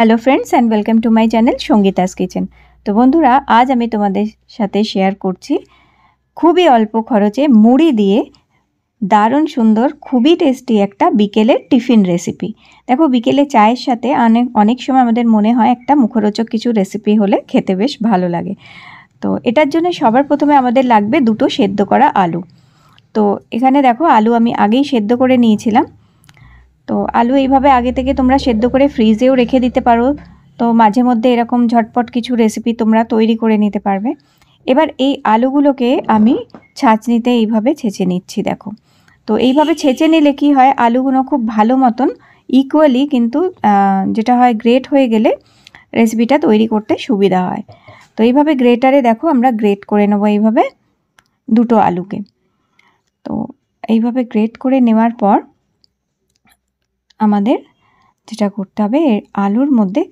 Hello friends and welcome to my channel Sangeeta's kitchen তো বন্ধুরা আজ আমি তোমাদের সাথে শেয়ার করছি খুবই অল্প খরচে মুড়ি দিয়ে দারুণ সুন্দর খুবই টেস্টি একটা বিকেলের টিফিন রেসিপি দেখো বিকেলে চায়ের সাথে অনেক অনেক সময় আমাদের মনে হয় একটা মুখরোচক কিছু রেসিপি হলে খেতে বেশ ভালো লাগে তো এটার জন্য সবার প্রথমে আমাদের লাগবে দুটো সেদ্ধ করা আলু তো এখানে দেখো আলু আমি আগেই সেদ্ধ করে নিয়েছিলাম আলু এইভাবে আগে থেকে তোমরা সেদ্ধ করে ফ্রিজেও রেখে দিতে পারো তো মাঝে মধ্যে এরকম ঝটপট কিছু রেসিপি তোমরা তৈরি করে নিতে পারবে এবার এই আলুগুলোকে আমি ছাঁচনিতে এইভাবে ছেঁচে নিচ্ছি দেখো তো এইভাবে ছেঁচে নিলে কি হয় আলুগুলো খুব ভালো মতন ইকুয়ালি কিন্তু যেটা হয় গ্রেট হয়ে গেলে রেসিপিটা তৈরি করতে সুবিধা হয় তো এইভাবে গ্রেটারে দেখো আমরা গ্রেট করে নেবো এইভাবে দুটো আলুকে তো এইভাবে গ্রেট করে নেওয়ার পর আমাদের যেটা করতে হবে এর আলুর মধ্যে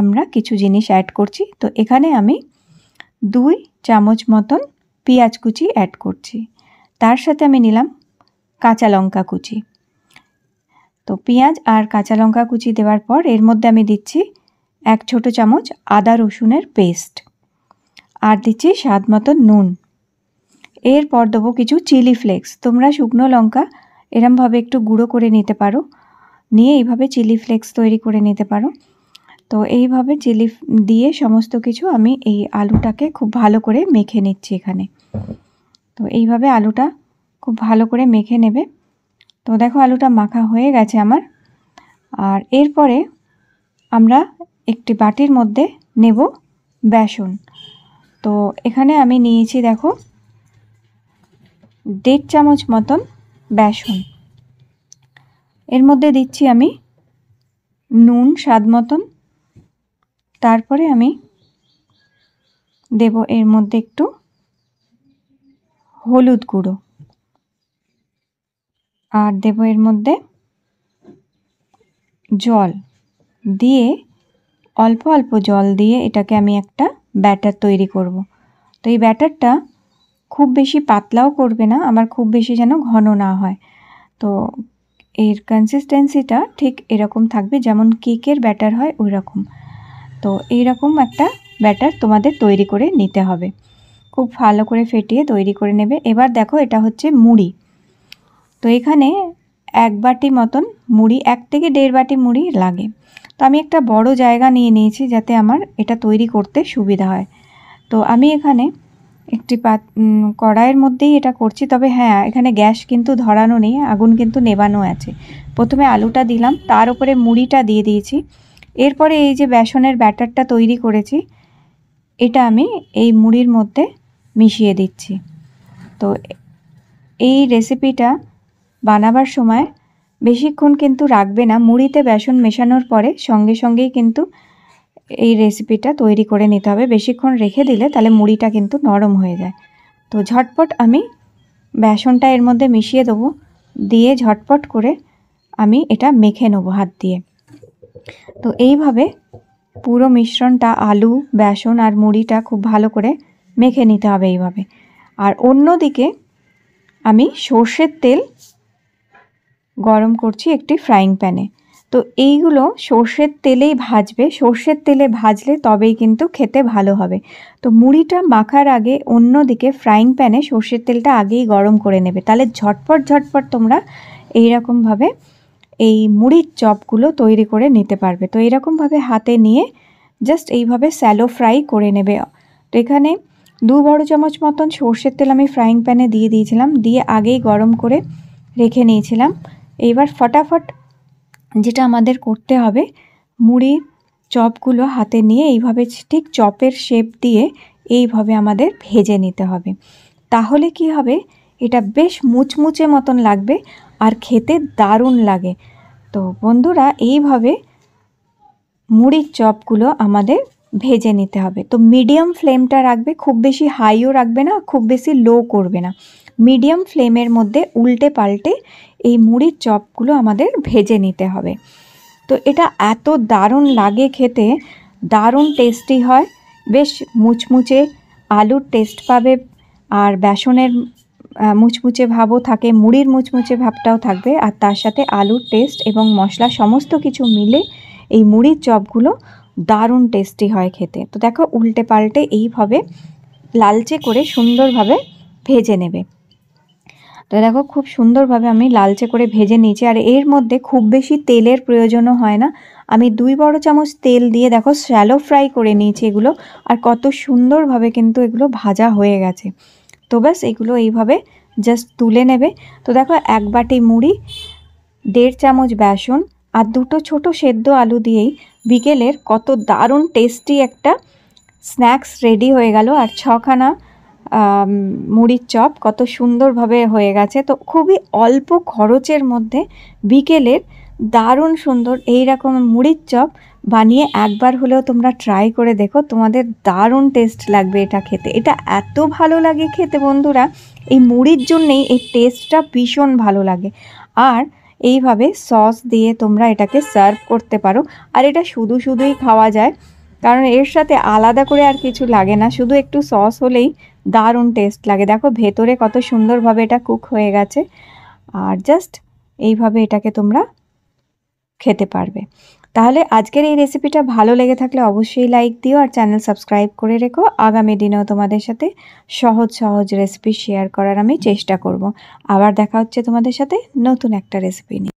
আমরা কিছু জিনিস অ্যাড করছি তো এখানে আমি দুই চামচ মতন পেঁয়াজ কুচি অ্যাড করছি তার সাথে আমি নিলাম কাঁচা লঙ্কা কুচি তো পেঁয়াজ আর কাঁচা লঙ্কা কুচি দেওয়ার পর এর মধ্যে আমি দিচ্ছি এক ছোট চামচ আদা রসুনের পেস্ট আর দিচ্ছি স্বাদ মতন নুন এরপর দেবো কিছু চিলি ফ্লেক্স তোমরা শুকনো লঙ্কা এরমভাবে একটু গুঁড়ো করে নিতে পারো নিয়ে এইভাবে চিলি ফ্লেক্স তৈরি করে নিতে পারো তো এইভাবে চিলি দিয়ে সমস্ত কিছু আমি এই আলুটাকে খুব ভালো করে মেখে নিচ্ছি এখানে তো এইভাবে আলুটা খুব ভালো করে মেখে নেবে তো দেখো আলুটা মাখা হয়ে গেছে আমার আর এরপরে আমরা একটি বাটির মধ্যে নেব বেসন তো এখানে আমি নিয়েছি দেখো দেড় চামচ মতন বেসন এর মধ্যে দিচ্ছি আমি নুন স্বাদ মতন তারপরে আমি দেব এর মধ্যে একটু হলুদ গুঁড়ো আর দেব এর মধ্যে জল দিয়ে অল্প অল্প জল দিয়ে এটাকে আমি একটা ব্যাটার তৈরি করব। তো এই ব্যাটারটা খুব বেশি পাতলাও করবে না আমার খুব বেশি যেন ঘন না হয় তো এর কনসিস্টেন্সিটা ঠিক এরকম থাকবে যেমন কেকের ব্যাটার হয় ওই রকম তো এইরকম একটা ব্যাটার তোমাদের তৈরি করে নিতে হবে খুব ভালো করে ফেটিয়ে তৈরি করে নেবে এবার দেখো এটা হচ্ছে মুড়ি তো এখানে এক বাটি মতন মুড়ি এক থেকে দেড় বাটি মুড়ি লাগে তো আমি একটা বড় জায়গা নিয়ে নিয়েছি যাতে আমার এটা তৈরি করতে সুবিধা হয় তো আমি এখানে একটি পাত কড়াইয়ের মধ্যেই এটা করছি তবে হ্যাঁ এখানে গ্যাস কিন্তু ধরানো নেই আগুন কিন্তু নেবানো আছে প্রথমে আলুটা দিলাম তার উপরে মুড়িটা দিয়ে দিয়েছি এরপরে এই যে বেসনের ব্যাটারটা তৈরি করেছি এটা আমি এই মুড়ির মধ্যে মিশিয়ে দিচ্ছি তো এই রেসিপিটা বানাবার সময় বেশিক্ষণ কিন্তু রাখবে না মুড়িতে বেসন মেশানোর পরে সঙ্গে সঙ্গেই কিন্তু এই রেসিপিটা তৈরি করে নিতে হবে বেশিক্ষণ রেখে দিলে তাহলে মুড়িটা কিন্তু নরম হয়ে যায় তো ঝটপট আমি বেসনটা এর মধ্যে মিশিয়ে দেবো দিয়ে ঝটপট করে আমি এটা মেখে নেবো হাত দিয়ে তো এইভাবে পুরো মিশ্রণটা আলু বেসন আর মুড়িটা খুব ভালো করে মেখে নিতে হবে এইভাবে আর অন্যদিকে আমি সর্ষের তেল গরম করছি একটি ফ্রাইং প্যানে তো এইগুলো সর্ষের তেলেই ভাজবে সর্ষের তেলে ভাজলে তবেই কিন্তু খেতে ভালো হবে তো মুড়িটা মাখার আগে অন্য দিকে ফ্রাইং প্যানে সর্ষের তেলটা আগেই গরম করে নেবে তাহলে ঝটপট ঝটপট তোমরা এইরকমভাবে এই মুড়ির চপগুলো তৈরি করে নিতে পারবে তো এইরকমভাবে হাতে নিয়ে জাস্ট এইভাবে স্যালো ফ্রাই করে নেবে তো এখানে দু বড় চামচ মতন সর্ষের তেল আমি ফ্রাইং প্যানে দিয়ে দিয়েছিলাম দিয়ে আগেই গরম করে রেখে নিয়েছিলাম এইবার ফটাফট যেটা আমাদের করতে হবে মুড়ি চপগুলো হাতে নিয়ে এইভাবে ঠিক চপের শেপ দিয়ে এইভাবে আমাদের ভেজে নিতে হবে তাহলে কি হবে এটা বেশ মুচমুচে মতন লাগবে আর খেতে দারুণ লাগে তো বন্ধুরা এইভাবে মুড়ির চপগুলো আমাদের ভেজে নিতে হবে তো মিডিয়াম ফ্লেমটা রাখবে খুব বেশি হাইও রাখবে না খুব বেশি লো করবে না মিডিয়াম ফ্লেমের মধ্যে উল্টে পাল্টে এই মুড়ির চপগুলো আমাদের ভেজে নিতে হবে তো এটা এত দারুণ লাগে খেতে দারুণ টেস্টি হয় বেশ মুচমুচে আলুর টেস্ট পাবে আর বেসনের মুচমুচে ভাবও থাকে মুড়ির মুচমুচে ভাবটাও থাকবে আর তার সাথে আলুর টেস্ট এবং মশলা সমস্ত কিছু মিলে এই মুড়ির চপগুলো দারুণ টেস্টি হয় খেতে তো দেখো উল্টে পাল্টে এইভাবে লালচে করে সুন্দরভাবে ভেজে নেবে তো দেখো খুব সুন্দরভাবে আমি লালচে করে ভেজে নিয়েছি আর এর মধ্যে খুব বেশি তেলের প্রয়োজনও হয় না আমি দুই বড় চামচ তেল দিয়ে দেখো শ্যালো ফ্রাই করে নিয়েছি এগুলো আর কত সুন্দরভাবে কিন্তু এগুলো ভাজা হয়ে গেছে তো ব্যাস এগুলো এইভাবে জাস্ট তুলে নেবে তো দেখো এক বাটি মুড়ি দেড় চামচ বেসন আর দুটো ছোট সেদ্ধ আলু দিয়েই বিকেলের কত দারুণ টেস্টি একটা স্ন্যাক্স রেডি হয়ে গেল আর ছখানা মুড়ির চপ কত সুন্দরভাবে হয়ে গেছে তো খুবই অল্প খরচের মধ্যে বিকেলের দারুণ সুন্দর এই রকম মুড়ির চপ বানিয়ে একবার হলেও তোমরা ট্রাই করে দেখো তোমাদের দারুণ টেস্ট লাগবে এটা খেতে এটা এত ভালো লাগে খেতে বন্ধুরা এই মুড়ির জন্যেই এই টেস্টটা ভীষণ ভালো লাগে আর এইভাবে সস দিয়ে তোমরা এটাকে সার্ভ করতে পারো আর এটা শুধু শুধুই খাওয়া যায় কারণ এর সাথে আলাদা করে আর কিছু লাগে না শুধু একটু সস হলেই দারুণ টেস্ট লাগে দেখো ভেতরে কত সুন্দরভাবে এটা কুক হয়ে গেছে আর জাস্ট এইভাবে এটাকে তোমরা খেতে পারবে তাহলে আজকের এই রেসিপিটা ভালো লেগে থাকলে অবশ্যই লাইক দিও আর চ্যানেল সাবস্ক্রাইব করে রেখো আগামী দিনেও তোমাদের সাথে সহজ সহজ রেসিপি শেয়ার করার আমি চেষ্টা করব আবার দেখা হচ্ছে তোমাদের সাথে নতুন একটা রেসিপি নিয়ে